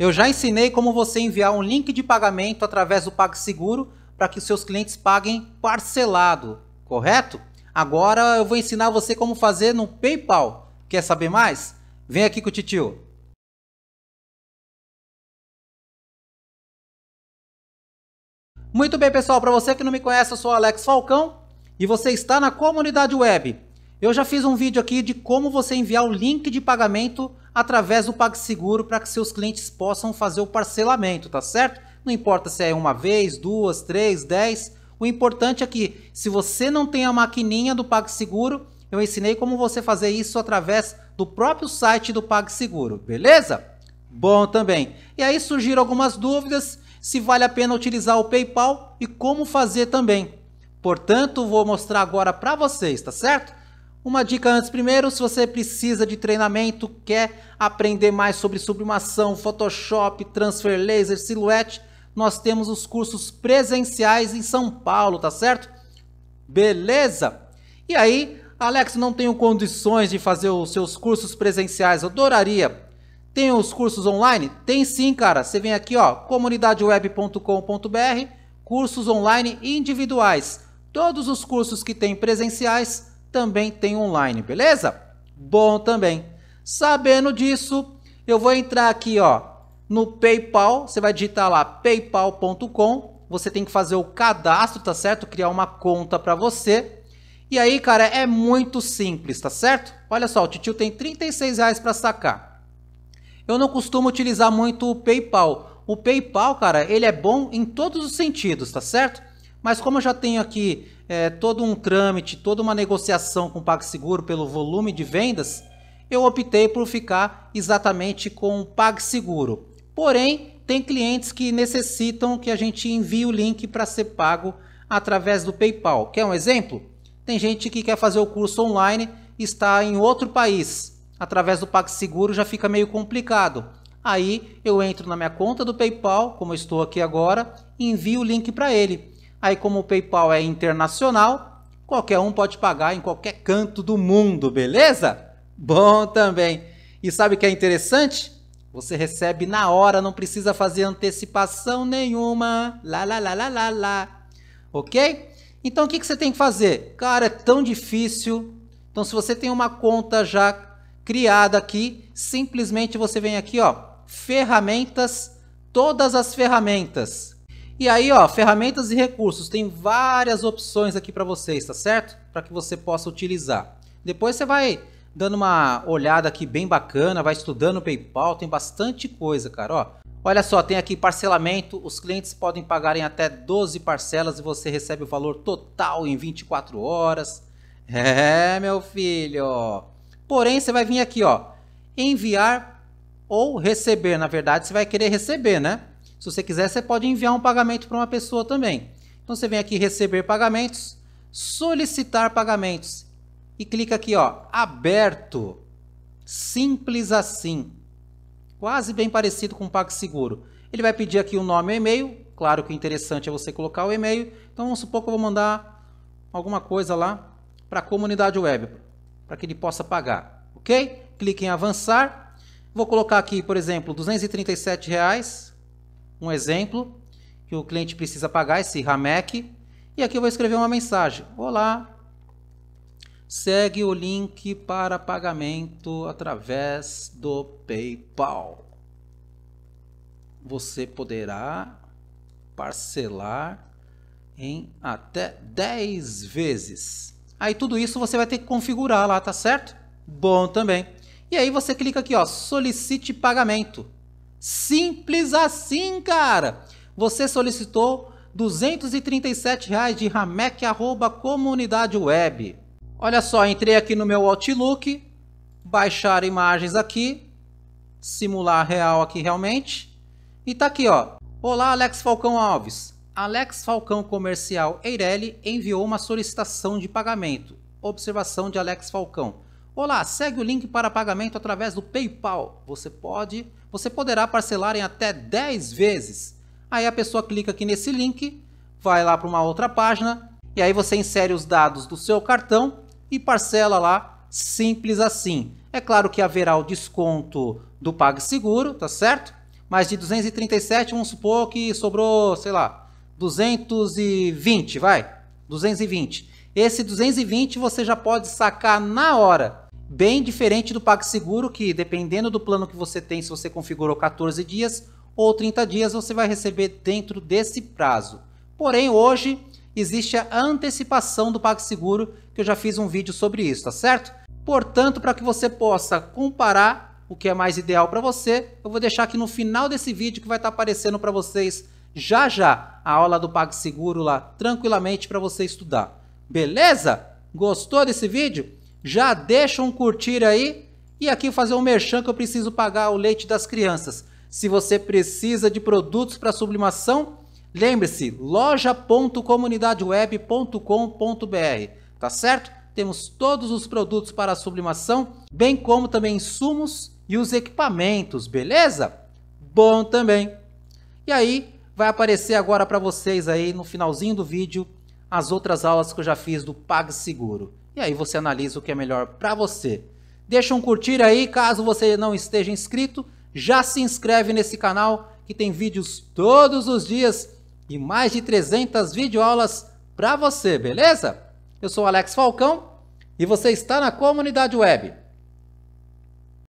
Eu já ensinei como você enviar um link de pagamento através do PagSeguro para que seus clientes paguem parcelado, correto? Agora eu vou ensinar você como fazer no PayPal. Quer saber mais? Vem aqui com o titio. Muito bem, pessoal, para você que não me conhece, eu sou Alex Falcão e você está na comunidade web. Eu já fiz um vídeo aqui de como você enviar o link de pagamento através do PagSeguro para que seus clientes possam fazer o parcelamento, tá certo? Não importa se é uma vez, duas, três, dez. O importante é que, se você não tem a maquininha do PagSeguro, eu ensinei como você fazer isso através do próprio site do PagSeguro, beleza? Bom também. E aí surgiram algumas dúvidas se vale a pena utilizar o PayPal e como fazer também. Portanto, vou mostrar agora para vocês, tá certo? Uma dica antes, primeiro, se você precisa de treinamento, quer aprender mais sobre sublimação, Photoshop, transfer laser, silhouette, nós temos os cursos presenciais em São Paulo, tá certo? Beleza? E aí, Alex, não tenho condições de fazer os seus cursos presenciais, adoraria. Tem os cursos online? Tem sim, cara. Você vem aqui, ó, comunidadeweb.com.br, cursos online individuais. Todos os cursos que tem presenciais, também tem online, beleza? Bom também. Sabendo disso, eu vou entrar aqui, ó, no PayPal, você vai digitar lá paypal.com, você tem que fazer o cadastro, tá certo? Criar uma conta para você. E aí, cara, é muito simples, tá certo? Olha só, o Titio tem 36 reais para sacar. Eu não costumo utilizar muito o PayPal. O PayPal, cara, ele é bom em todos os sentidos, tá certo? Mas como eu já tenho aqui é, todo um trâmite, toda uma negociação com o PagSeguro pelo volume de vendas, eu optei por ficar exatamente com o PagSeguro. Porém, tem clientes que necessitam que a gente envie o link para ser pago através do PayPal. Quer um exemplo? Tem gente que quer fazer o curso online e está em outro país. Através do PagSeguro já fica meio complicado. Aí eu entro na minha conta do PayPal, como estou aqui agora, e envio o link para ele. Aí, como o PayPal é internacional, qualquer um pode pagar em qualquer canto do mundo, beleza? Bom também. E sabe o que é interessante? Você recebe na hora, não precisa fazer antecipação nenhuma. Lá, lá, lá, lá, lá, lá. Ok? Então, o que, que você tem que fazer? Cara, é tão difícil. Então, se você tem uma conta já criada aqui, simplesmente você vem aqui, ó, ferramentas, todas as ferramentas. E aí, ó, ferramentas e recursos, tem várias opções aqui para vocês, tá certo? Para que você possa utilizar. Depois você vai dando uma olhada aqui bem bacana, vai estudando o PayPal, tem bastante coisa, cara, ó. Olha só, tem aqui parcelamento, os clientes podem pagar em até 12 parcelas e você recebe o valor total em 24 horas. É, meu filho. Porém, você vai vir aqui, ó, enviar ou receber, na verdade, você vai querer receber, né? Se você quiser, você pode enviar um pagamento para uma pessoa também. Então você vem aqui receber pagamentos, solicitar pagamentos e clica aqui, ó, aberto. Simples assim. Quase bem parecido com o PagSeguro. Ele vai pedir aqui o nome e o e-mail. Claro que o interessante é você colocar o e-mail. Então vamos supor que eu vou mandar alguma coisa lá para a comunidade web, para que ele possa pagar, ok? Clique em avançar. Vou colocar aqui, por exemplo, R$ 237 reais um exemplo que o cliente precisa pagar, esse RAMEC, e aqui eu vou escrever uma mensagem. Olá, segue o link para pagamento através do PayPal. Você poderá parcelar em até 10 vezes. Aí tudo isso você vai ter que configurar lá, tá certo? Bom também. E aí você clica aqui, ó, solicite pagamento. Simples assim, cara. Você solicitou 237 reais de Ramec arroba comunidade web. Olha só, entrei aqui no meu Outlook, baixar imagens aqui, simular real aqui realmente. E tá aqui, ó. Olá, Alex Falcão Alves. Alex Falcão Comercial Eireli enviou uma solicitação de pagamento. Observação de Alex Falcão. Olá, segue o link para pagamento através do PayPal. Você pode, você poderá parcelar em até 10 vezes. Aí a pessoa clica aqui nesse link, vai lá para uma outra página e aí você insere os dados do seu cartão e parcela lá simples assim. É claro que haverá o desconto do PagSeguro, tá certo? Mas de 237, vamos supor que sobrou, sei lá, 220, vai, 220. Esse 220 você já pode sacar na hora. Bem diferente do PagSeguro, que dependendo do plano que você tem, se você configurou 14 dias ou 30 dias, você vai receber dentro desse prazo. Porém, hoje existe a antecipação do PagSeguro, que eu já fiz um vídeo sobre isso, tá certo? Portanto, para que você possa comparar o que é mais ideal para você, eu vou deixar aqui no final desse vídeo que vai estar tá aparecendo para vocês já já a aula do PagSeguro lá tranquilamente para você estudar. Beleza? Gostou desse vídeo? já deixa um curtir aí e aqui fazer um merchan que eu preciso pagar o leite das crianças. Se você precisa de produtos para sublimação, lembre-se, loja.comunidadeweb.com.br, tá certo? Temos todos os produtos para sublimação, bem como também insumos e os equipamentos, beleza? Bom também. E aí, vai aparecer agora para vocês aí no finalzinho do vídeo as outras aulas que eu já fiz do PagSeguro. E aí você analisa o que é melhor para você. Deixa um curtir aí, caso você não esteja inscrito, já se inscreve nesse canal que tem vídeos todos os dias e mais de 300 videoaulas para você, beleza? Eu sou Alex Falcão e você está na comunidade web.